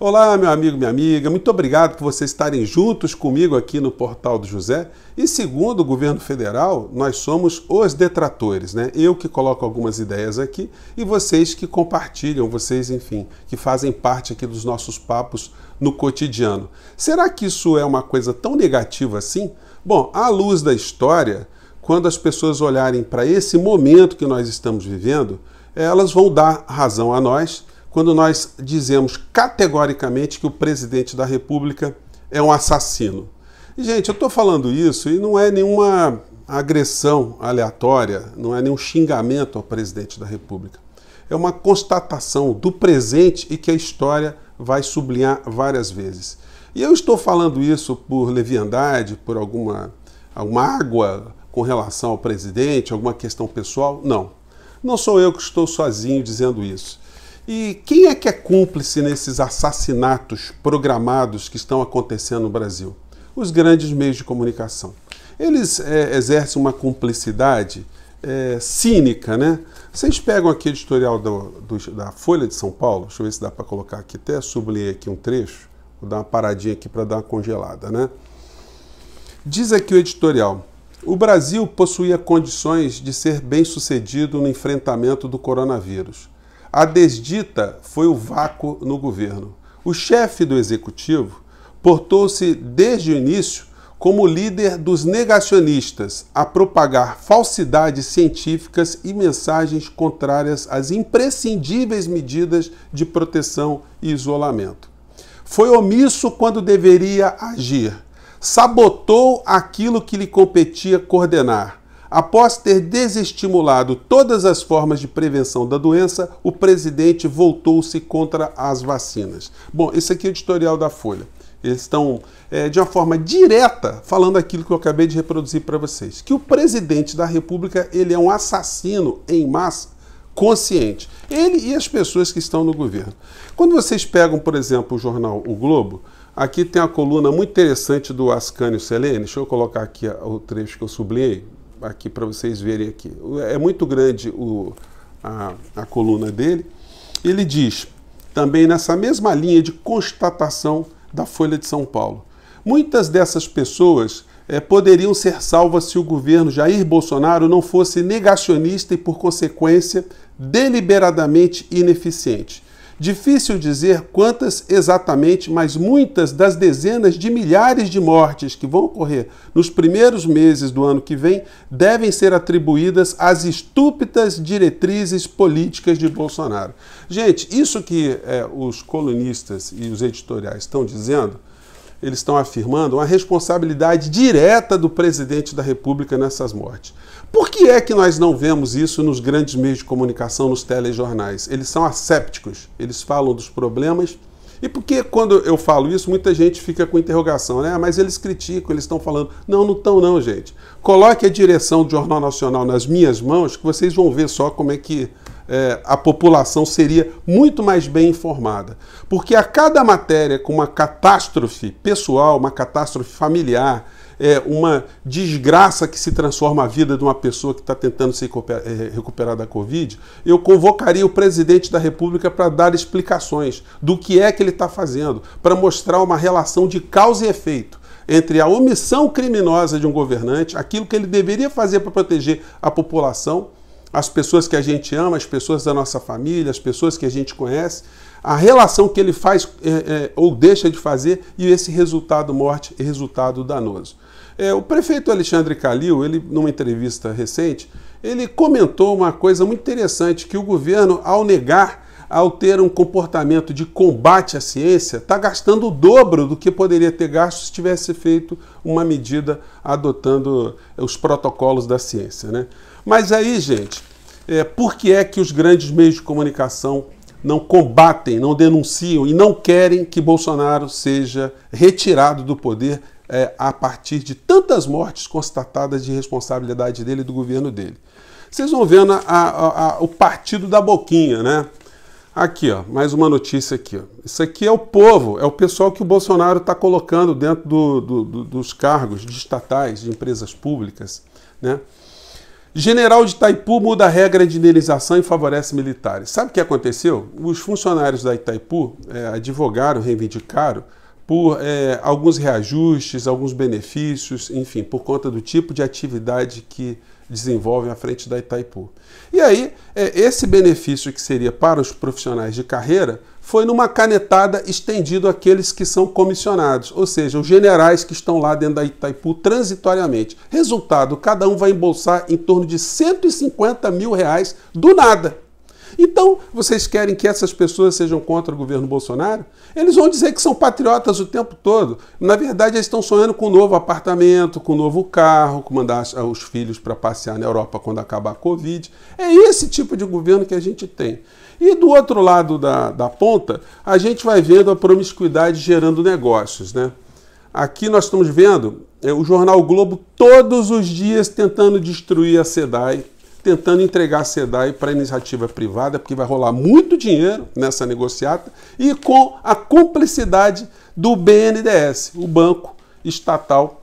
Olá, meu amigo, minha amiga, muito obrigado por vocês estarem juntos comigo aqui no Portal do José. E segundo o governo federal, nós somos os detratores, né? Eu que coloco algumas ideias aqui e vocês que compartilham, vocês, enfim, que fazem parte aqui dos nossos papos no cotidiano. Será que isso é uma coisa tão negativa assim? Bom, à luz da história, quando as pessoas olharem para esse momento que nós estamos vivendo, elas vão dar razão a nós quando nós dizemos categoricamente que o presidente da República é um assassino. E, gente, eu estou falando isso e não é nenhuma agressão aleatória, não é nenhum xingamento ao presidente da República. É uma constatação do presente e que a história vai sublinhar várias vezes. E eu estou falando isso por leviandade, por alguma, alguma água com relação ao presidente, alguma questão pessoal? Não. Não sou eu que estou sozinho dizendo isso. E quem é que é cúmplice nesses assassinatos programados que estão acontecendo no Brasil? Os grandes meios de comunicação. Eles é, exercem uma cumplicidade é, cínica, né? Vocês pegam aqui o editorial do, do, da Folha de São Paulo, deixa eu ver se dá para colocar aqui, até sublinhei aqui um trecho, vou dar uma paradinha aqui para dar uma congelada, né? Diz aqui o editorial: o Brasil possuía condições de ser bem sucedido no enfrentamento do coronavírus. A desdita foi o vácuo no governo. O chefe do executivo portou-se desde o início como líder dos negacionistas a propagar falsidades científicas e mensagens contrárias às imprescindíveis medidas de proteção e isolamento. Foi omisso quando deveria agir, sabotou aquilo que lhe competia coordenar, Após ter desestimulado todas as formas de prevenção da doença, o presidente voltou-se contra as vacinas. Bom, esse aqui é o editorial da Folha. Eles estão, é, de uma forma direta, falando aquilo que eu acabei de reproduzir para vocês. Que o presidente da República ele é um assassino em massa consciente. Ele e as pessoas que estão no governo. Quando vocês pegam, por exemplo, o jornal O Globo, aqui tem uma coluna muito interessante do Ascânio Selene. Deixa eu colocar aqui o trecho que eu sublinhei aqui para vocês verem aqui. É muito grande o, a, a coluna dele. Ele diz, também nessa mesma linha de constatação da Folha de São Paulo, muitas dessas pessoas é, poderiam ser salvas se o governo Jair Bolsonaro não fosse negacionista e, por consequência, deliberadamente ineficiente. Difícil dizer quantas exatamente, mas muitas das dezenas de milhares de mortes que vão ocorrer nos primeiros meses do ano que vem devem ser atribuídas às estúpidas diretrizes políticas de Bolsonaro. Gente, isso que é, os colunistas e os editoriais estão dizendo eles estão afirmando, uma responsabilidade direta do presidente da República nessas mortes. Por que é que nós não vemos isso nos grandes meios de comunicação, nos telejornais? Eles são assépticos, eles falam dos problemas. E porque quando eu falo isso, muita gente fica com interrogação, né? Ah, mas eles criticam, eles estão falando. Não, não estão, não, gente. Coloque a direção do Jornal Nacional nas minhas mãos, que vocês vão ver só como é que é, a população seria muito mais bem informada. Porque a cada matéria com uma catástrofe pessoal, uma catástrofe familiar, é, uma desgraça que se transforma a vida de uma pessoa que está tentando se é, recuperar da Covid, eu convocaria o presidente da República para dar explicações do que é que ele está fazendo, para mostrar uma relação de causa e efeito entre a omissão criminosa de um governante, aquilo que ele deveria fazer para proteger a população as pessoas que a gente ama, as pessoas da nossa família, as pessoas que a gente conhece, a relação que ele faz é, é, ou deixa de fazer e esse resultado morte e resultado danoso. É, o prefeito Alexandre Calil, ele numa entrevista recente, ele comentou uma coisa muito interessante que o governo, ao negar ao ter um comportamento de combate à ciência, está gastando o dobro do que poderia ter gasto se tivesse feito uma medida adotando eh, os protocolos da ciência. Né? Mas aí, gente, é, por que é que os grandes meios de comunicação não combatem, não denunciam e não querem que Bolsonaro seja retirado do poder é, a partir de tantas mortes constatadas de responsabilidade dele e do governo dele? Vocês vão vendo a, a, a, o partido da boquinha, né? Aqui, ó, mais uma notícia aqui. Ó. Isso aqui é o povo, é o pessoal que o Bolsonaro está colocando dentro do, do, do, dos cargos de estatais, de empresas públicas. Né? General de Itaipu muda a regra de indenização e favorece militares. Sabe o que aconteceu? Os funcionários da Itaipu é, advogaram, reivindicaram por é, alguns reajustes, alguns benefícios, enfim, por conta do tipo de atividade que desenvolvem à frente da Itaipu. E aí, é, esse benefício que seria para os profissionais de carreira foi numa canetada estendido àqueles que são comissionados, ou seja, os generais que estão lá dentro da Itaipu transitoriamente. Resultado, cada um vai embolsar em torno de 150 mil reais do nada. Então, vocês querem que essas pessoas sejam contra o governo Bolsonaro? Eles vão dizer que são patriotas o tempo todo. Na verdade, eles estão sonhando com um novo apartamento, com um novo carro, com mandar os filhos para passear na Europa quando acabar a Covid. É esse tipo de governo que a gente tem. E do outro lado da, da ponta, a gente vai vendo a promiscuidade gerando negócios, né? Aqui nós estamos vendo é, o jornal Globo todos os dias tentando destruir a SEDAI, tentando entregar a SEDAI para a iniciativa privada, porque vai rolar muito dinheiro nessa negociata e com a cumplicidade do BNDES, o banco estatal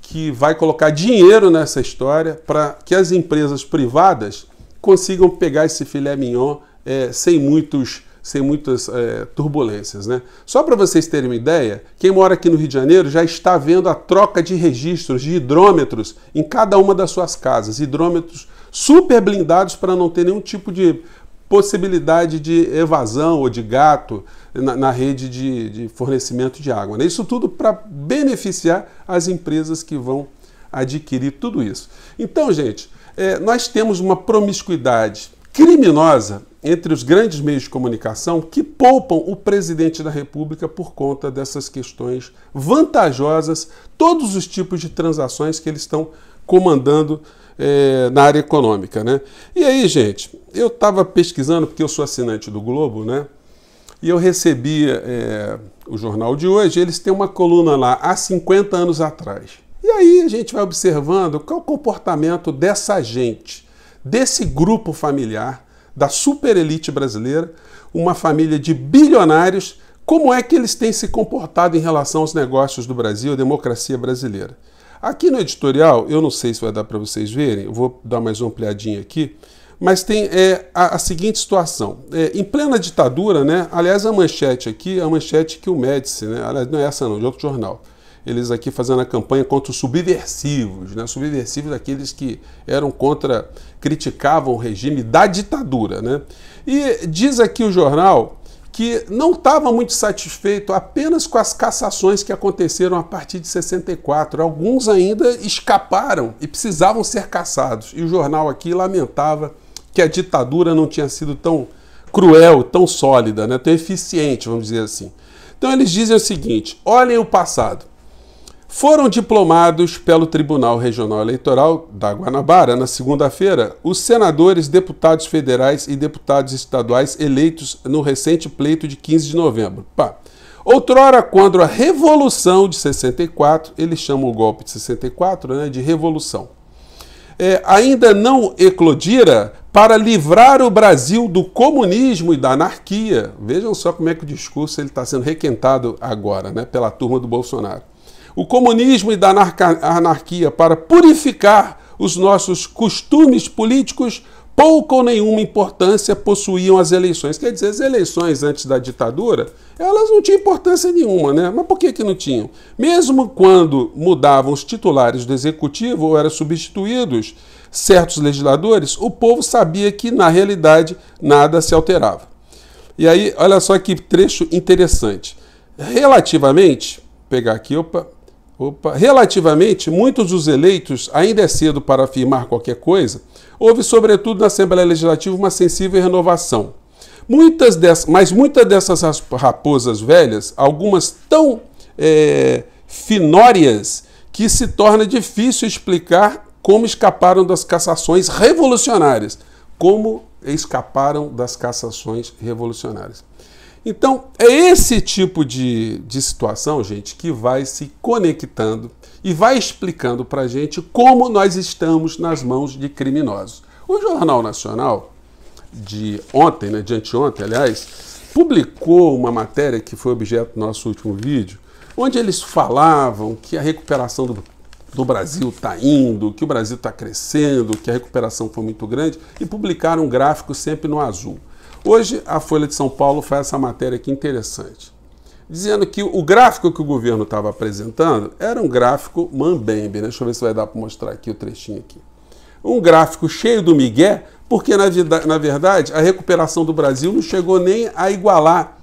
que vai colocar dinheiro nessa história para que as empresas privadas consigam pegar esse filé mignon é, sem muitos sem muitas é, turbulências. Né? Só para vocês terem uma ideia, quem mora aqui no Rio de Janeiro já está vendo a troca de registros de hidrômetros em cada uma das suas casas. Hidrômetros super blindados para não ter nenhum tipo de possibilidade de evasão ou de gato na, na rede de, de, fornecimento de água. Né? Isso tudo para beneficiar as empresas que vão adquirir tudo isso. Então, gente, é, nós temos uma promiscuidade criminosa entre os grandes meios de comunicação que poupam o presidente da República por conta dessas questões vantajosas, todos os tipos de transações que eles estão comandando é, na área econômica, né? E aí, gente, eu estava pesquisando, porque eu sou assinante do Globo, né? E eu recebi é, o jornal de hoje, eles têm uma coluna lá, há 50 anos atrás. E aí a gente vai observando qual é o comportamento dessa gente, desse grupo familiar, da superelite brasileira, uma família de bilionários, como é que eles têm se comportado em relação aos negócios do Brasil, a democracia brasileira. Aqui no editorial, eu não sei se vai dar para vocês verem, eu vou dar mais uma ampliadinha aqui, mas tem é, a, a, seguinte situação. É, em plena ditadura, né? Aliás, a manchete aqui, é a manchete que o Médici, né? Aliás, não é essa não, é de outro jornal. Eles aqui fazendo a campanha contra os subversivos, né? Subversivos daqueles que eram contra, criticavam o regime da ditadura, né? E diz aqui o jornal que não estava muito satisfeito apenas com as cassações que aconteceram a partir de 64. Alguns ainda escaparam e precisavam ser cassados. E o jornal aqui lamentava que a ditadura não tinha sido tão cruel, tão sólida, né? tão eficiente, vamos dizer assim. Então eles dizem o seguinte: olhem o passado foram diplomados pelo Tribunal Regional Eleitoral da Guanabara na segunda-feira os senadores, deputados federais e deputados estaduais eleitos no recente pleito de 15 de novembro. Pá. Outrora, quando a Revolução de 64, eles chamam o golpe de 64 né, de Revolução, é, ainda não eclodira para livrar o Brasil do comunismo e da anarquia. Vejam só como é que o discurso está sendo requentado agora né, pela turma do Bolsonaro o comunismo e da anarquia para purificar os nossos costumes políticos, pouco ou nenhuma importância possuíam as eleições. Quer dizer, as eleições antes da ditadura, elas não tinham importância nenhuma, né? Mas por que, que não tinham? Mesmo quando mudavam os titulares do executivo ou eram substituídos certos legisladores, o povo sabia que, na realidade, nada se alterava. E aí, olha só que trecho interessante. Relativamente, pegar aqui, opa, Opa. Relativamente, muitos dos eleitos, ainda é cedo para afirmar qualquer coisa, houve, sobretudo na Assembleia Legislativa, uma sensível renovação. Muitas dessas, mas muitas dessas raposas velhas, algumas tão é, finórias, que se torna difícil explicar como escaparam das cassações revolucionárias. Como escaparam das cassações revolucionárias. Então, é esse tipo de, de situação, gente, que vai se conectando e vai explicando para a gente como nós estamos nas mãos de criminosos. O Jornal Nacional, de ontem, né, de anteontem, aliás, publicou uma matéria que foi objeto do nosso último vídeo, onde eles falavam que a recuperação do, do Brasil está indo, que o Brasil está crescendo, que a recuperação foi muito grande, e publicaram um gráfico sempre no azul. Hoje, a Folha de São Paulo faz essa matéria aqui interessante, dizendo que o gráfico que o governo estava apresentando era um gráfico mambembe, né? Deixa eu ver se vai dar para mostrar aqui o trechinho aqui. Um gráfico cheio do migué, porque na, na verdade a recuperação do Brasil não chegou nem a igualar,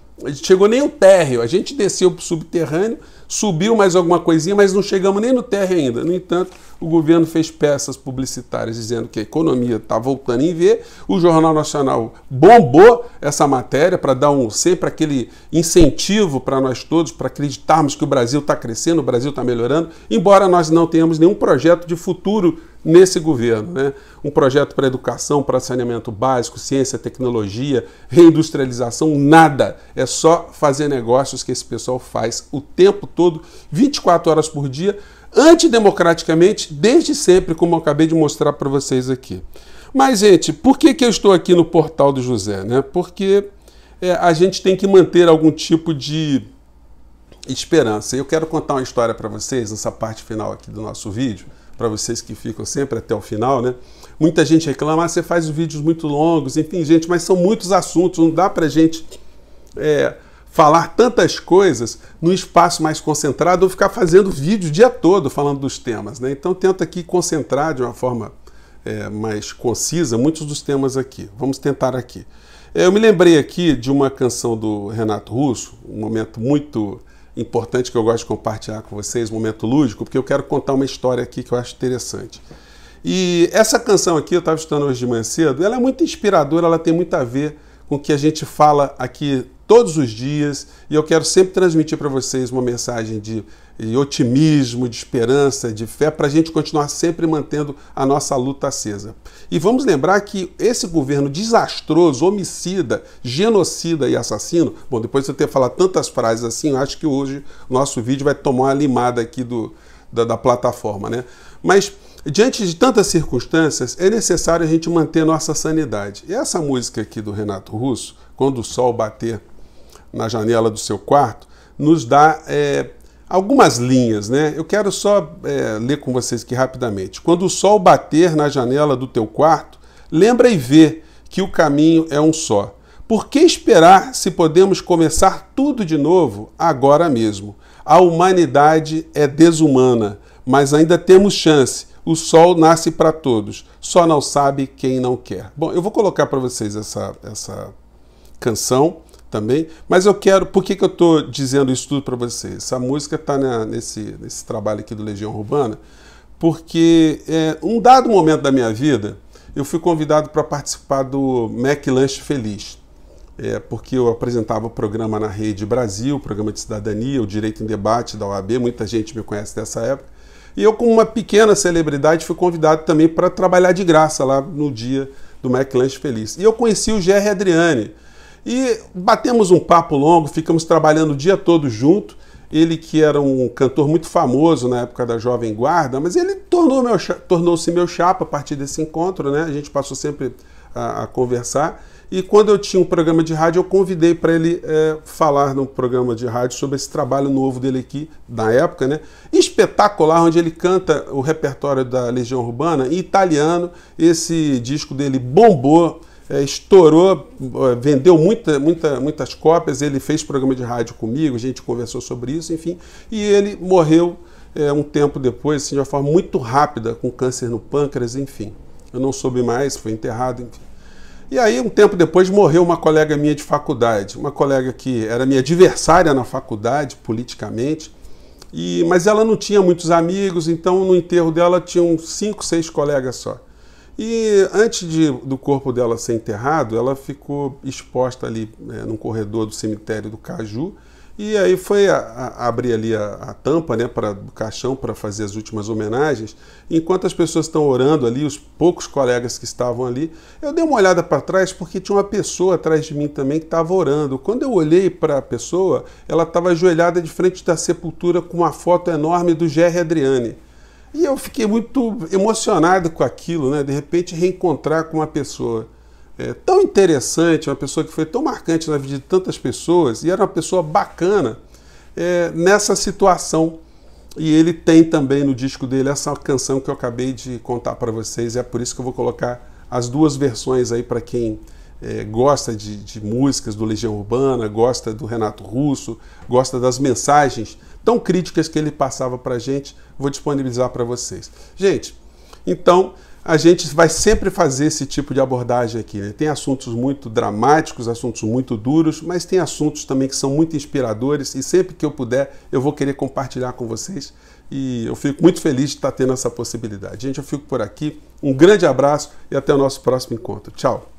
chegou nem o térreo. A gente desceu para o subterrâneo, Subiu mais alguma coisinha, mas não chegamos nem no terra ainda. No entanto, o governo fez peças publicitárias dizendo que a economia está voltando em ver. O Jornal Nacional bombou essa matéria para dar um sempre aquele incentivo para nós todos, para acreditarmos que o Brasil está crescendo, o Brasil está melhorando, embora nós não tenhamos nenhum projeto de futuro nesse governo. Né? Um projeto para educação, para saneamento básico, ciência, tecnologia, reindustrialização, nada. É só fazer negócios que esse pessoal faz o tempo todo, 24 horas por dia, antidemocraticamente, desde sempre, como eu acabei de mostrar para vocês aqui. Mas, gente, por que, que eu estou aqui no portal do José? Né? Porque é, a gente tem que manter algum tipo de esperança. Eu quero contar uma história para vocês, nessa parte final aqui do nosso vídeo, para vocês que ficam sempre até o final, né? Muita gente reclama, ah, você faz vídeos muito longos, enfim, gente, mas são muitos assuntos, não dá para gente é, falar tantas coisas no espaço mais concentrado ou ficar fazendo vídeo o dia todo falando dos temas. Né? Então tenta aqui concentrar de uma forma é, mais concisa muitos dos temas aqui. Vamos tentar aqui. É, eu me lembrei aqui de uma canção do Renato Russo, um momento muito importante que eu gosto de compartilhar com vocês, um momento lúdico, porque eu quero contar uma história aqui que eu acho interessante. E essa canção aqui, eu estava estudando hoje de manhã cedo, ela é muito inspiradora, ela tem muito a ver com o que a gente fala aqui todos os dias e eu quero sempre transmitir para vocês uma mensagem de, de, otimismo, de esperança, de fé, para a gente continuar sempre mantendo a nossa luta acesa. E vamos lembrar que esse governo desastroso, homicida, genocida e assassino, bom, depois de eu ter falado tantas frases assim, eu acho que hoje o nosso vídeo vai tomar uma limada aqui do, da, da plataforma, né? Mas diante de tantas circunstâncias, é necessário a gente manter nossa sanidade. E essa música aqui do Renato Russo, Quando o Sol Bater na janela do seu quarto, nos dá é, algumas linhas, né? Eu quero só é, ler com vocês aqui rapidamente. Quando o sol bater na janela do teu quarto, lembra e vê que o caminho é um só. Por que esperar se podemos começar tudo de novo agora mesmo? A humanidade é desumana, mas ainda temos chance. O sol nasce para todos, só não sabe quem não quer. Bom, eu vou colocar para vocês essa, essa canção também. Mas eu quero, por que, que eu estou dizendo isso tudo para vocês? Essa música está nesse, nesse trabalho aqui do Legião Urbana, porque é, um dado momento da minha vida, eu fui convidado para participar do Mac Lanche Feliz, é, porque eu apresentava o programa na Rede Brasil, programa de cidadania, o Direito em Debate da OAB, muita gente me conhece dessa época. E eu, como uma pequena celebridade, fui convidado também para trabalhar de graça lá no dia do Mac Lanche Feliz. E eu conheci o Jerry Adriani, e batemos um papo longo, ficamos trabalhando o dia todo junto. Ele que era um cantor muito famoso na época da Jovem Guarda, mas ele tornou meu, tornou-se meu chapa a partir desse encontro, né? A gente passou sempre a, a conversar. E quando eu tinha um programa de rádio, eu convidei para ele é, falar no programa de rádio sobre esse trabalho novo dele aqui, na época, né? Espetacular, onde ele canta o repertório da Legião Urbana em italiano. Esse disco dele bombou é, estourou, vendeu muita, muita, muitas cópias, ele fez programa de rádio comigo, a gente conversou sobre isso, enfim, e ele morreu é, um tempo depois, assim, de uma forma muito rápida, com câncer no pâncreas, enfim. Eu não soube mais, foi enterrado, enfim. E aí, um tempo depois, morreu uma colega minha de faculdade, uma colega que era minha adversária na faculdade, politicamente, e, mas ela não tinha muitos amigos, então no enterro dela tinham cinco, seis colegas só. E antes de, do corpo dela ser enterrado, ela ficou exposta ali né, num corredor do cemitério do Caju. E aí foi a, a, abrir ali a, a tampa né, para do caixão para fazer as últimas homenagens. Enquanto as pessoas estão orando ali, os poucos colegas que estavam ali, eu dei uma olhada para trás porque tinha uma pessoa atrás de mim também que estava orando. Quando eu olhei para a pessoa, ela estava ajoelhada de frente da sepultura com uma foto enorme do Jerry Adriani. E eu fiquei muito emocionado com aquilo, né? De repente reencontrar com uma pessoa é, tão interessante, uma pessoa que foi tão marcante na vida de tantas pessoas e era uma pessoa bacana é, nessa situação. E ele tem também no disco dele essa canção que eu acabei de contar para vocês, é por isso que eu vou colocar as duas versões aí para quem é, gosta de, de, músicas do Legião Urbana, gosta do Renato Russo, gosta das mensagens tão críticas que ele passava para a gente, vou disponibilizar para vocês. Gente, então a gente vai sempre fazer esse tipo de abordagem aqui. Né? Tem assuntos muito dramáticos, assuntos muito duros, mas tem assuntos também que são muito inspiradores e sempre que eu puder eu vou querer compartilhar com vocês e eu fico muito feliz de estar tendo essa possibilidade. Gente, eu fico por aqui. Um grande abraço e até o nosso próximo encontro. Tchau!